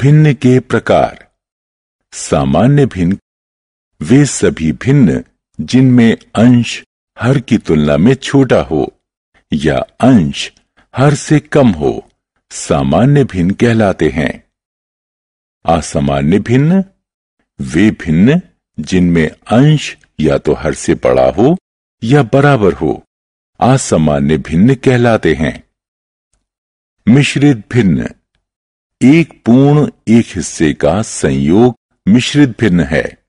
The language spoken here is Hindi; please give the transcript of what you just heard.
भिन्न के प्रकार सामान्य भिन्न वे सभी भिन्न जिनमें अंश हर की तुलना में छोटा हो या अंश हर से कम हो सामान्य भिन्न कहलाते हैं असामान्य भिन्न वे भिन्न जिनमें अंश या तो हर से बड़ा हो या बराबर हो असामान्य भिन्न कहलाते हैं मिश्रित भिन्न एक पूर्ण एक हिस्से का संयोग मिश्रित भिन्न है